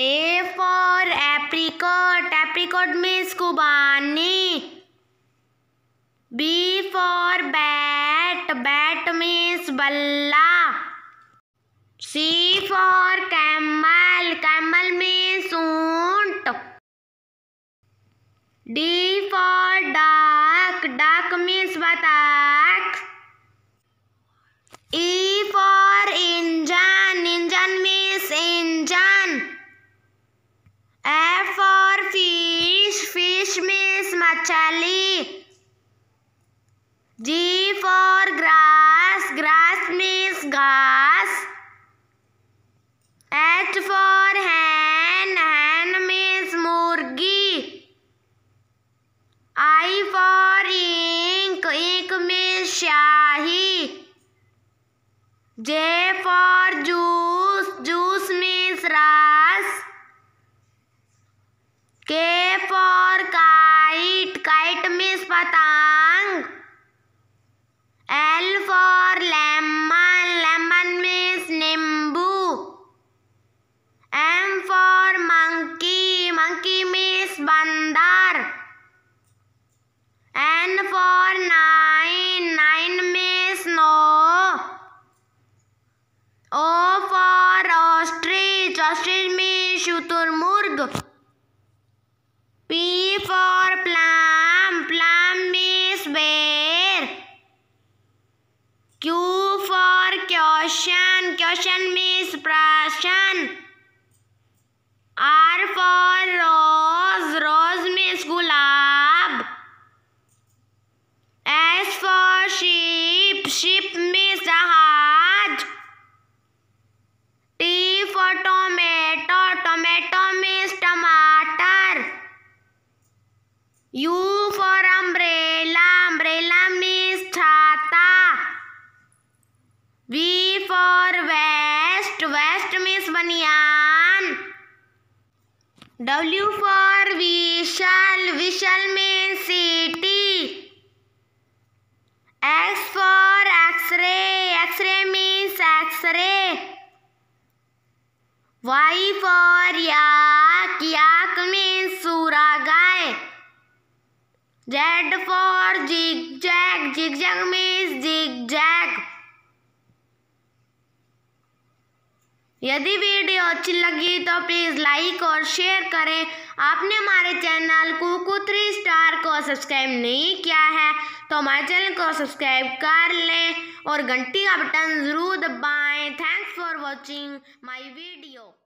A for apricot apricot means खुबानी B for bat bat means बल्ला C for camel camel means ऊंट D for duck duck means बताक E चाली G for grass grass means घास H for hen hen means मुर्गी I for ink ink means स्याही J for पतंग L for lemon lemon means नींबू M for monkey monkey means बंदर N for nine nine means नो O for ostrich ostrich means शुतुर question question means प्रश्न R for rose rose means गुलाब S for ship ship means जहाज T for tomato tomato means टमाटर U for umbrella umbrella means छाता V दरमियान W for Vishal, Vishal means city. X for X-ray, X-ray means X-ray. Y for Yak, Yak means Suragai. Z for Zigzag, Zigzag means Zigzag. यदि video अच्छी लगी तो please like और share करें आपने हमारे चैनल कुकू थ्री स्टार को subscribe नहीं किया है तो हमारे चैनल को सब्सक्राइब कर लें और घंटी का बटन ज़रूर दबाएं thanks for watching my video